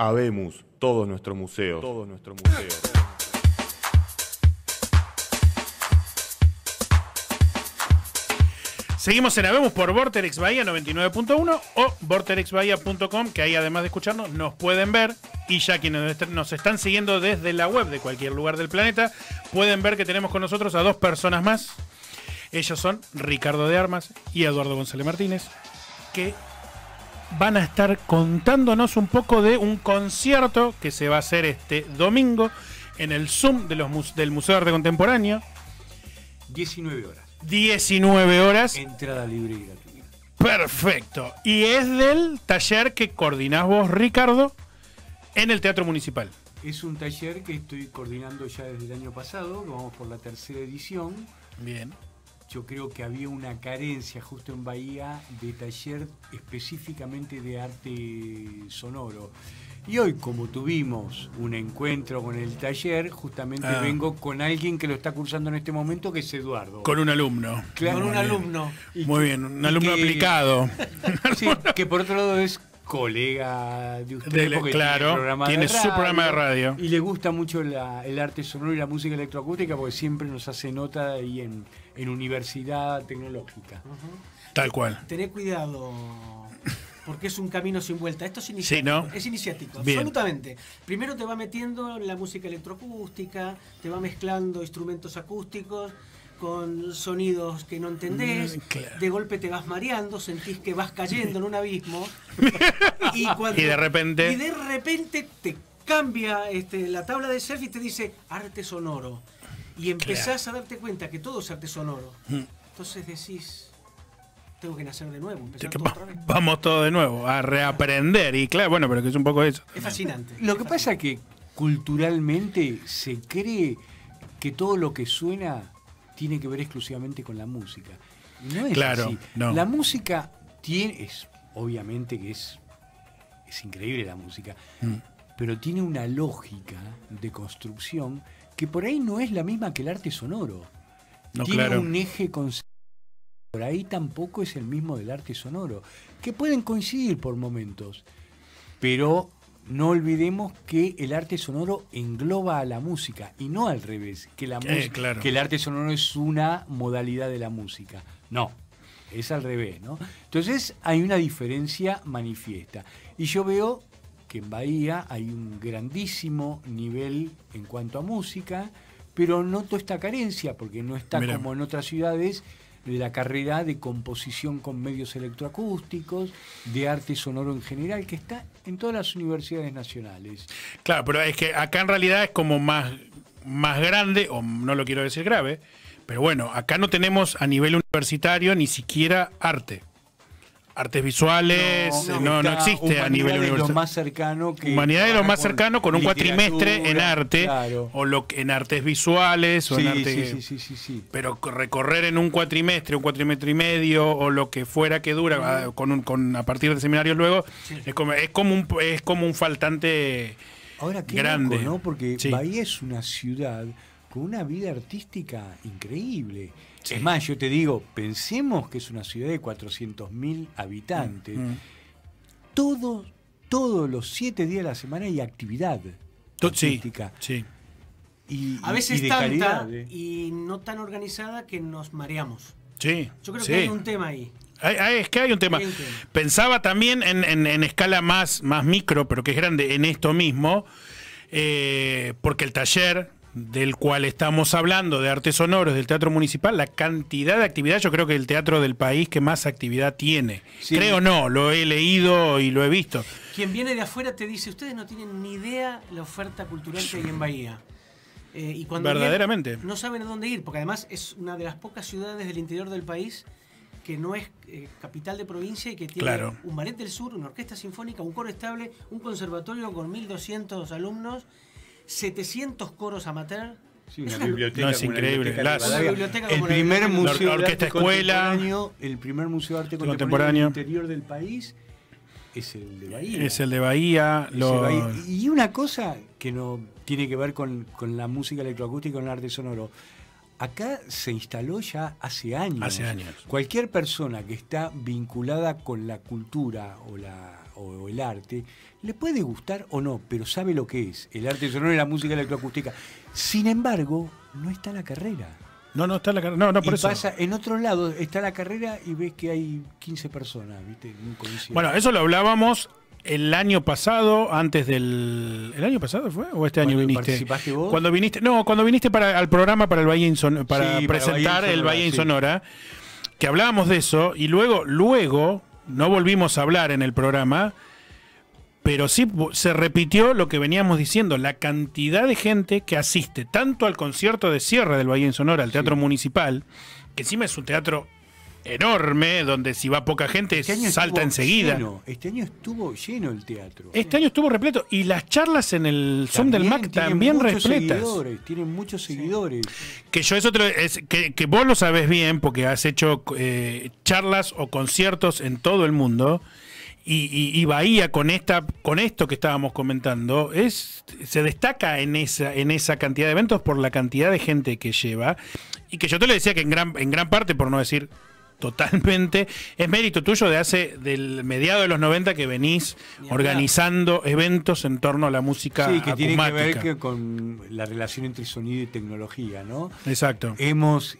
Habemos todos nuestros museos. Todos nuestros museos. Seguimos en Habemos por Vortex Bahía 99.1 o vorterexbahía.com, que ahí además de escucharnos nos pueden ver. Y ya quienes nos están siguiendo desde la web de cualquier lugar del planeta, pueden ver que tenemos con nosotros a dos personas más. Ellos son Ricardo de Armas y Eduardo González Martínez, que van a estar contándonos un poco de un concierto que se va a hacer este domingo en el Zoom del Museo de Arte Contemporáneo. 19 horas. 19 horas. Entrada libre y gratuita. Perfecto. Y es del taller que coordinás vos, Ricardo, en el Teatro Municipal. Es un taller que estoy coordinando ya desde el año pasado, vamos por la tercera edición. Bien yo creo que había una carencia justo en Bahía de taller específicamente de arte sonoro. Y hoy, como tuvimos un encuentro con el taller, justamente ah. vengo con alguien que lo está cursando en este momento, que es Eduardo. Con un alumno. con un alumno. Muy bien, un alumno aplicado. que por otro lado es colega de usted, claro, tiene, su programa de radio. Y le gusta mucho el arte sonoro y la música electroacústica, porque siempre nos hace nota ahí en, universidad tecnológica. Tal cual. Tené cuidado, porque es un camino sin vuelta. Esto es iniciático. Es iniciático, absolutamente. Primero te va metiendo la música electroacústica, te va mezclando instrumentos acústicos con sonidos que no entendés, mm, de golpe te vas mareando, sentís que vas cayendo en un abismo y, de repente te cambia este, la tabla de surf y te dice arte sonoro y empezás a darte cuenta que todo es arte sonoro. Mm. Entonces decís tengo que nacer de nuevo. Vamos todo de nuevo, a reaprender. Y claro, bueno, pero que es un poco eso. Es fascinante. Lo que pasa pasa que culturalmente se cree que todo lo que suena tiene que ver exclusivamente con la música. No es claro, así. La música tiene, es, obviamente que es, es increíble la música, mm. pero tiene una lógica de construcción que por ahí no es la misma que el arte sonoro. No, tiene un eje conceptual por ahí tampoco es el mismo del arte sonoro, que pueden coincidir por momentos, pero no olvidemos que el arte sonoro engloba a la música y no al revés, que, la eh, que el arte sonoro es una modalidad de la música. No, es al revés, ¿no? Entonces hay una diferencia manifiesta. Y yo veo que en Bahía hay un grandísimo nivel en cuanto a música, pero noto esta carencia, porque no está como en otras ciudades de la carrera de composición con medios electroacústicos, de arte sonoro en general, que está en todas las universidades nacionales. Claro, pero es que acá en realidad es como más, más grande, o no lo quiero decir grave, pero bueno, acá no tenemos a nivel universitario ni siquiera arte artes visuales, no, no, existe a nivel universitario. más cercano humanidad es lo más cercano con un cuatrimestre en arte o lo, en artes visuales o en sí, sí, pero recorrer en un cuatrimestre, un cuatrimestre y medio o lo que fuera que dura ah, con, con a partir de seminarios luego es como es como un es como un faltante grande, ¿no? Porque Bahía es una ciudad una vida artística increíble. Es más, yo te digo, pensemos que es una ciudad de 400.000 habitantes. Mm, mm. Todos, los siete días de la semana hay actividad artística. Y, a veces tanta y no tan organizada que nos mareamos. Yo creo que hay un tema ahí. es que hay un tema. Pensaba también en, escala más, más micro, pero que es grande, en esto mismo, eh, porque el taller del cual estamos hablando, de Artes Sonoros, del Teatro Municipal, la cantidad de actividad, yo creo que el teatro del país que más actividad tiene. Creo no, lo he leído y lo he visto. Quien viene de afuera te dice, ustedes no tienen ni idea la oferta cultural que hay en Bahía. Eh, y cuando Verdaderamente. no saben a dónde ir, porque además es una de las pocas ciudades del interior del país que no es eh, capital de provincia y que tiene un ballet del sur, una orquesta sinfónica, un coro estable, un conservatorio con 1.200 alumnos 700 coros amateur. Sí, una, biblioteca. No, es increíble. Biblioteca el primer museo de arte contemporáneo, el primer museo de arte contemporáneo, del interior del país es el de Bahía. Es el de Bahía. Y una cosa que no tiene que ver con, la música electroacústica, con el arte sonoro. Acá se instaló ya hace años. Hace años. Cualquier persona que está vinculada con la cultura o la o el arte, le puede gustar o no, pero sabe lo que es, el arte sonoro y la música electroacústica. Sin embargo, no está la carrera. No, no está la carrera. No, no, por pasa en otro lado, está la carrera y ves que hay 15 personas, ¿viste? bueno, eso lo hablábamos el año pasado, antes del. ¿El año pasado fue? ¿O este año viniste? Cuando viniste. No, cuando viniste para, al programa para el Bahía Insonora, para presentar el valle Insonora, que hablábamos de eso, y luego, luego, no volvimos a hablar en el programa, pero sí se repitió lo que veníamos diciendo, la cantidad de gente que asiste tanto al concierto de cierre del Valle en Sonora, al Teatro Municipal, que encima es un teatro enorme, donde si va poca gente este salta enseguida. este año estuvo lleno el teatro. Este año estuvo repleto. Y las charlas en el son del MAC también repletas. tienen muchos seguidores. Que yo eso que, vos lo sabes bien, porque has hecho eh, charlas o conciertos en todo el mundo. Y, Bahía con esta con esto que estábamos comentando es se destaca en esa en esa cantidad de eventos por la cantidad de gente que lleva y que yo te lo decía que en gran en gran parte por no decir totalmente. Es mérito tuyo de hace, del mediado de los 90 que venís organizando eventos en torno a la música Sí, que tiene que ver con la relación entre sonido y tecnología, ¿no? Exacto. Hemos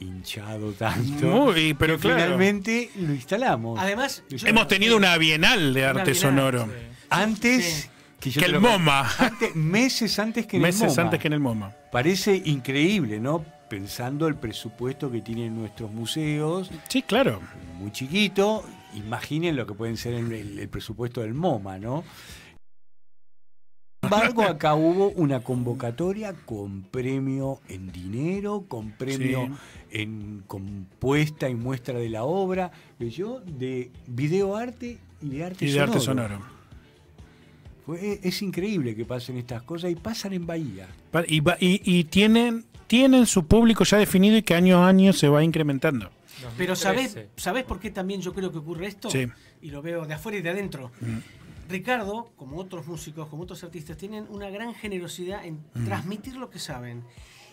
hinchado tanto. Muy, pero claro. finalmente lo instalamos. Además, hemos tenido una bienal de arte sonoro. Antes que, el MoMA. meses antes que el MoMA. Meses antes que en el MoMA. Parece increíble, ¿no? pensando el presupuesto que tienen nuestros museos. Sí, claro. Muy chiquito. Imaginen lo que pueden ser el, presupuesto del MoMA, ¿no? Sin embargo, acá hubo una convocatoria con premio en dinero, con premio en compuesta y muestra de la obra, yo de videoarte y de arte y de arte sonoro. Pues e, es increíble que pasen estas cosas y pasan en Bahía. Y, tienen, tienen su público ya definido y que año a año se va incrementando. Pero ¿sabés, sabes por qué también yo creo que ocurre esto? Y lo veo de afuera y de adentro. Mm. Ricardo, como otros músicos, como otros artistas, tienen una gran generosidad en mm. transmitir lo que saben.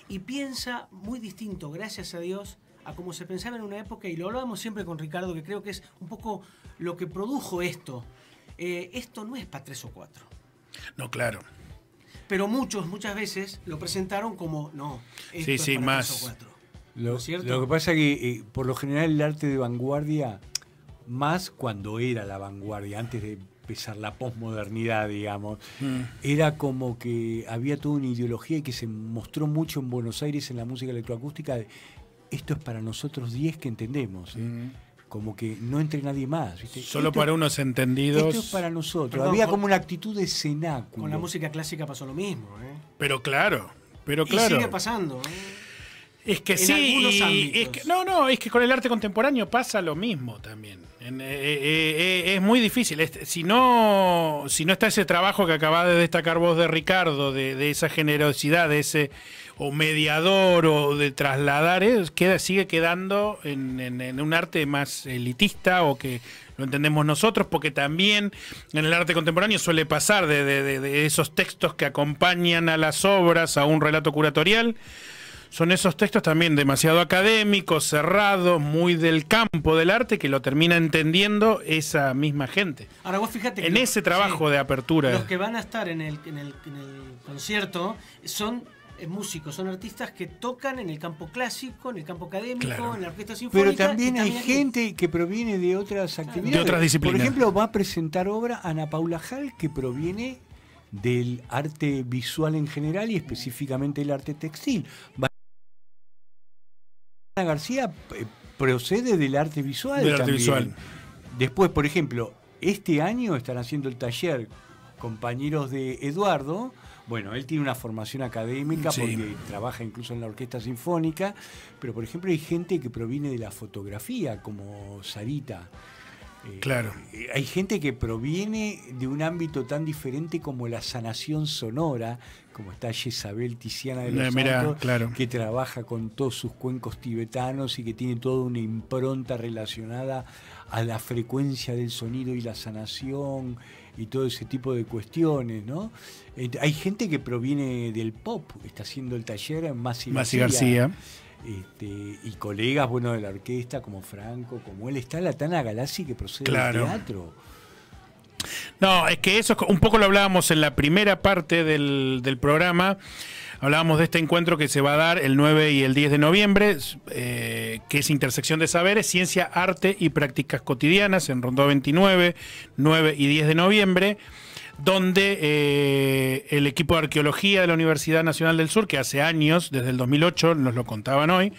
Y piensa muy distinto, gracias a Dios, a como se pensaba en una época, y lo hablábamos siempre con Ricardo, que creo que es un poco lo que produjo esto. Eh, esto no es para tres o cuatro. No, claro. Pero muchos, muchas veces lo presentaron como, no, sí, sí, más. o cuatro. Lo, cierto? lo que pasa es que eh, por lo general el arte de vanguardia, más cuando era la vanguardia, antes de empezar la posmodernidad, digamos, mm. era como que había toda una ideología y que se mostró mucho en Buenos Aires en la música electroacústica. esto es para nosotros diez que entendemos. Mm como que no entre nadie más. Solo para unos entendidos. Esto es para nosotros. Había como una actitud de cenáculo. Con la música clásica pasó lo mismo. ¿eh? Pero claro, pero claro. Y sigue pasando. ¿eh? Es que sí, es que, no, no, es que con el arte contemporáneo pasa lo mismo también. Eh, eh, es muy difícil. si, no, si no está ese trabajo que acabás de destacar vos de Ricardo, de esa generosidad, de ese o mediador o de trasladar, queda, sigue quedando en, un arte más elitista o que lo entendemos nosotros, porque también en el arte contemporáneo suele pasar de, esos textos que acompañan a las obras, a un relato curatorial son esos textos también demasiado académicos, cerrados, muy del campo del arte, que lo termina entendiendo esa misma gente. Ahora vos fíjate... en ese trabajo de apertura... Los que van a estar el, en el concierto son eh, músicos, son artistas que tocan en el campo clásico, en el campo académico, en la orquesta sinfónica. Pero también, hay gente que proviene de otras actividades. De otras disciplinas. Por ejemplo, va a presentar obra Ana Paula Hall, que proviene del arte visual en general y específicamente el arte textil. Ana García eh, procede del arte visual. Del arte visual. Después, por ejemplo, este año están haciendo el taller compañeros de Eduardo bueno, él tiene una formación académica porque trabaja incluso en la orquesta sinfónica, pero por ejemplo hay gente que proviene de la fotografía, como Sarita. Eh, claro. Eh, hay gente que proviene de un ámbito tan diferente como la sanación sonora, como está Isabel Tiziana de los eh, Santos, que trabaja con todos sus cuencos tibetanos y que tiene toda una impronta relacionada a la frecuencia del sonido y la sanación y todo ese tipo de cuestiones, ¿no? hay gente que proviene del pop, está haciendo el taller en Masi, García. Este, y colegas, bueno, de la orquesta, como Franco, como él, está la Tana Galassi que procede del teatro. No, es que eso, un poco lo hablábamos en la primera parte del programa. Hablábamos de este encuentro que se va a dar el 9 y el 10 de noviembre, eh, que es intersección de saberes, ciencia, arte y prácticas cotidianas en Rondó 29, 9 y 10 de noviembre donde eh, el equipo de arqueología de la Universidad Nacional del Sur, que hace años, desde el 2008, nos lo contaban hoy,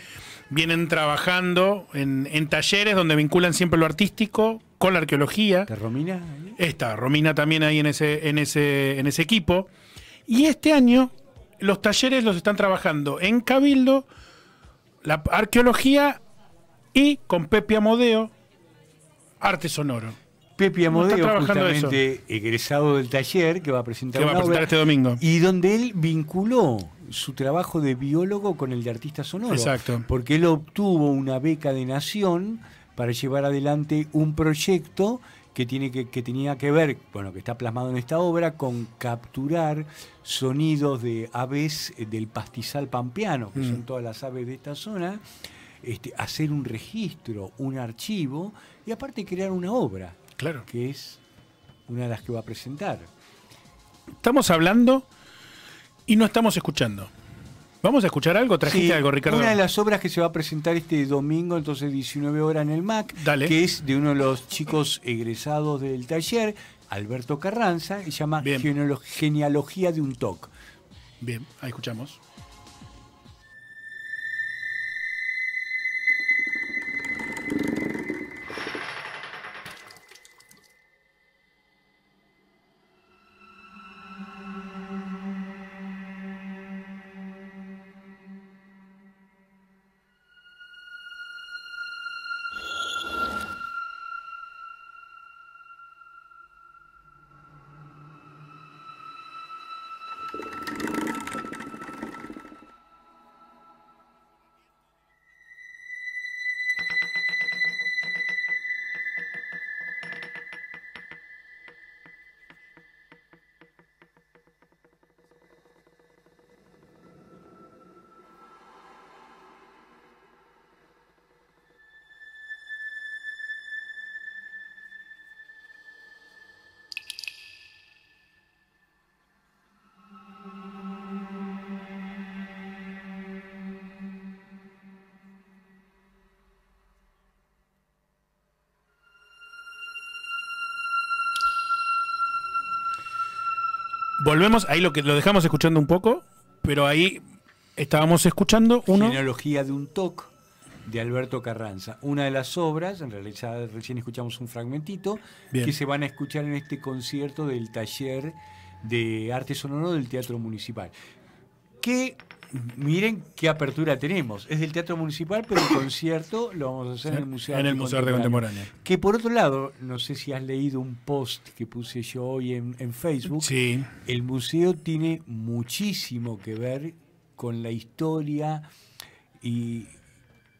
vienen trabajando en, talleres donde vinculan siempre lo artístico con la arqueología. De Romina? Está, Romina también ahí en ese, en ese equipo. Y este año los talleres los están trabajando en Cabildo, la arqueología y con Pepi Amodeo, arte sonoro. Pepi Amodeo, justamente egresado del taller, que va a presentar, este domingo. Y donde él vinculó su trabajo de biólogo con el de artista sonoro. Exacto. Porque él obtuvo una beca de nación para llevar adelante un proyecto que, tiene que, tenía que ver, bueno, que está plasmado en esta obra, con capturar sonidos de aves eh, del pastizal pampeano, que son mm. todas las aves de esta zona, este, hacer un registro, un archivo y aparte crear una obra, claro. que es una de las que va a presentar. Estamos hablando y no estamos escuchando. Vamos a escuchar algo, trajiste algo, Ricardo. Una de las obras que se va a presentar este domingo, entonces 19 horas en el MAC, que es de uno de los chicos egresados del taller, Alberto Carranza, y se llama Genealogía de un TOC. Bien, ahí escuchamos. Volvemos, ahí lo lo dejamos escuchando un poco, pero ahí estábamos escuchando una genealogía de un toc de Alberto Carranza, una de las obras, en realidad recién escuchamos un fragmentito que se van a escuchar en este concierto del taller de arte sonoro del Teatro Municipal. Que miren qué apertura tenemos. Es del Teatro Municipal, pero el concierto lo vamos a hacer en el Museo, en el Museo de Arte Contemporáneo. Que por otro lado, no sé si has leído un post que puse yo hoy en, en Facebook. Sí. El museo tiene muchísimo que ver con la historia y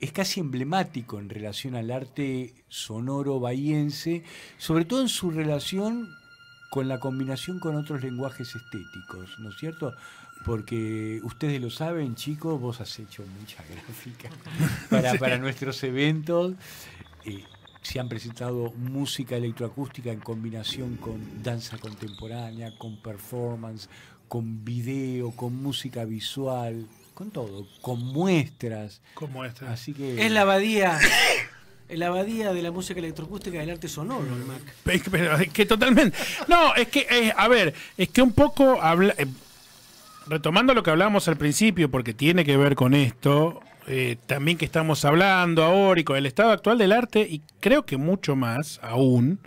es casi emblemático en relación al arte sonoro bahiense, sobre todo en su relación con la combinación con otros lenguajes estéticos, ¿no es cierto? Porque ustedes lo saben, chicos, vos has hecho mucha gráfica para, nuestros eventos. Eh, se han presentado música electroacústica en combinación con danza contemporánea, con performance, con video, con música visual, con todo, con muestras. Con muestras. Así que. Es la abadía la abadía de la música electroacústica del arte sonoro, el pero es que totalmente. No, es que, a ver, es que un poco. Eh, retomando lo que hablábamos al principio, porque tiene que ver con esto, eh, también que estamos hablando ahora y con el estado actual del arte, y creo que mucho más aún,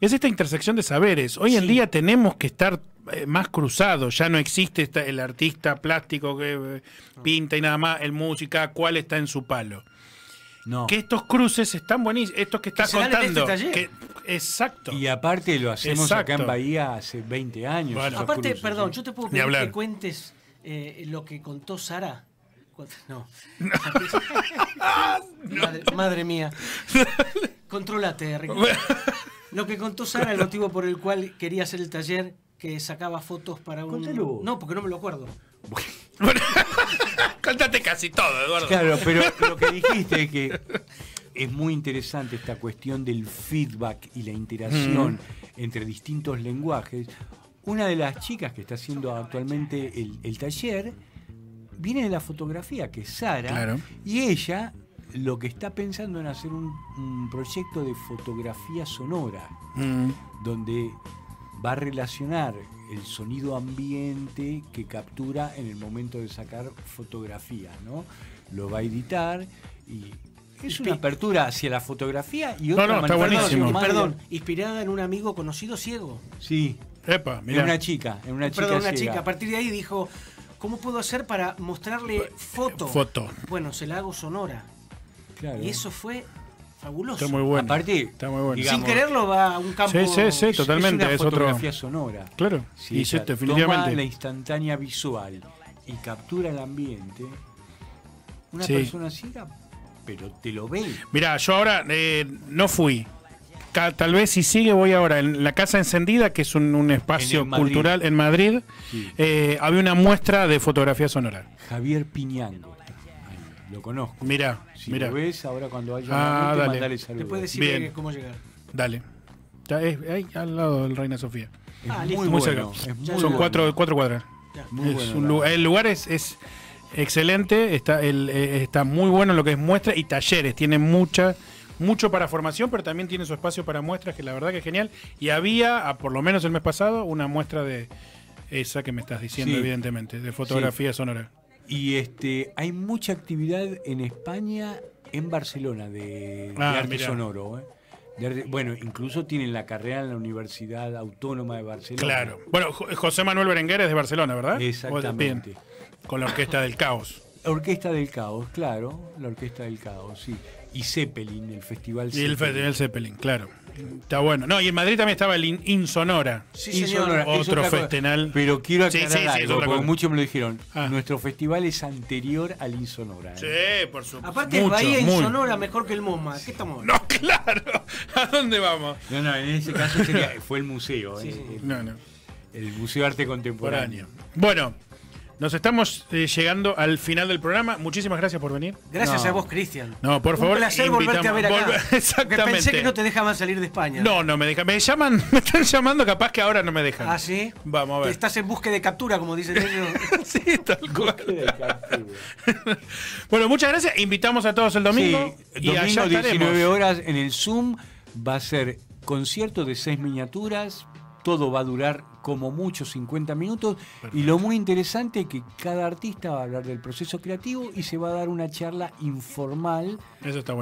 es esta intersección de saberes. Hoy en día tenemos que estar eh, más cruzados, ya no existe el artista plástico que pinta y nada más, el música, cuál está en su palo. Que estos cruces están buenísimos. Estos que estás este contando. exacto. Y aparte lo hacemos acá en Bahía hace 20 años. Aparte, perdón, yo te puedo pedir que cuentes eh, lo que contó Sara. No. madre, mía. Controlate, Ricardo. Lo que contó Sara, el motivo por el cual quería hacer el taller, que sacaba fotos para un. No, porque no me lo acuerdo. Bueno, Contate casi todo, Eduardo. Claro, pero lo que dijiste es que es muy interesante esta cuestión del feedback y la interacción entre distintos lenguajes. Una de las chicas que está haciendo actualmente el, taller viene de la fotografía, que es Sara, y ella lo que está pensando en hacer un, proyecto de fotografía sonora, mm. donde va a relacionar el sonido ambiente que captura en el momento de sacar fotografía, ¿no? Lo va a editar y es una apertura hacia la fotografía y otra no, Perdón, inspirada en un amigo conocido ciego. Sí. Epa, mira. En una chica, en una chica Perdón, una chica. A partir de ahí dijo, ¿cómo puedo hacer para mostrarle foto? Foto. Bueno, se la hago sonora. Claro. Y eso fue fabuloso. Está muy bueno. está muy bueno. sin quererlo va a un campo. Sí, sí, sí, totalmente. Es, fotografía sonora. Claro. Sí, la instantánea visual y captura el ambiente. Una persona ciega, pero te lo ve. Mira, yo ahora eh, no fui. Tal vez si sigue voy ahora en la Casa Encendida, que es un, espacio cultural en Madrid, eh, había una muestra de fotografía sonora. Javier Piñango. Lo conozco. Mira, si Lo ves, ahora cuando hay ah, última, dale. decir cómo llegar. Dale. Está ahí al lado del Reina Sofía. Ah, muy, bueno. Son cuatro, cuatro cuadras. Muy bueno, el lugar es, excelente, está, eh, está muy bueno en lo que es muestra y talleres, tiene mucha mucho para formación, pero también tiene su espacio para muestras, que la verdad que es genial. Y había, por lo menos el mes pasado, una muestra de esa que me estás diciendo, evidentemente, de fotografía sonora. Y este, hay mucha actividad en España, en Barcelona, de, ah, arte sonoro. ¿eh? bueno, incluso tienen la carrera en la Universidad Autónoma de Barcelona. Claro. Bueno, José Manuel Berenguer es de Barcelona, ¿verdad? Exactamente. Con la Orquesta del Caos. Orquesta del Caos, claro, la Orquesta del Caos, sí. Y Zeppelin, el Festival Zeppelin. Y el Festival Zeppelin, claro. Está bueno. No, y en Madrid también estaba el Insonora. Sí, Insonora. Otro festival. Pero quiero aclarar algo, porque muchos me lo dijeron. Ah. Nuestro festival es anterior al Insonora. Sí, ¿eh? por supuesto. Aparte, Mucho, Bahía Insonora mejor que el MoMA. ¿Qué estamos No, claro. ¿A dónde vamos? No, no, en ese caso sería, fue el museo. ¿eh? No, no. El Museo de Arte Contemporáneo. Bueno. Nos estamos eh, llegando al final del programa. Muchísimas gracias por venir. Gracias a vos, Cristian. No, por favor. Un placer volverte a ver acá. Pensé que no te dejaban salir de España. No, no me dejan. Me llaman, me están llamando, capaz que ahora no me dejan. Ah, sí. Vamos a ver. Estás en busca de captura, como dicen ellos. sí, tal cual. bueno, muchas gracias. Invitamos a todos el domingo. y a las 19 horas en el Zoom va a ser concierto de seis miniaturas todo va a durar como mucho 50 minutos y lo muy interesante es que cada artista va a hablar del proceso creativo y se va a dar una charla informal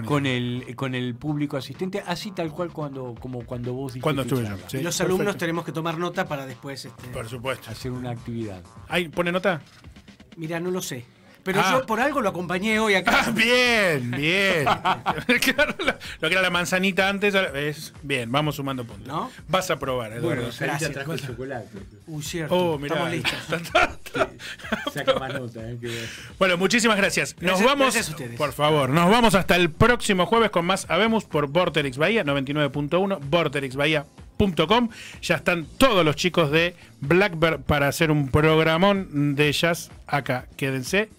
con el con el público asistente así tal cual cuando como cuando vos dijiste cuando los alumnos tenemos que tomar nota para después este, hacer una actividad ahí pone nota mira no lo sé pero yo ah. por algo lo acompañé hoy acá. Ah, bien, bien. lo que era la manzanita antes es bien, vamos sumando puntos. Vas a probar, Eduardo. Bueno, gracias. Pues. Uy, cierto. Estamos listos. Bueno, muchísimas gracias. Nos vamos. por favor, nos vamos hasta el próximo jueves con más Habemos por Vorterix Bahía 99.1, Vorterix Ya están todos los chicos de Blackbird para hacer un programón de ellas acá. Quédense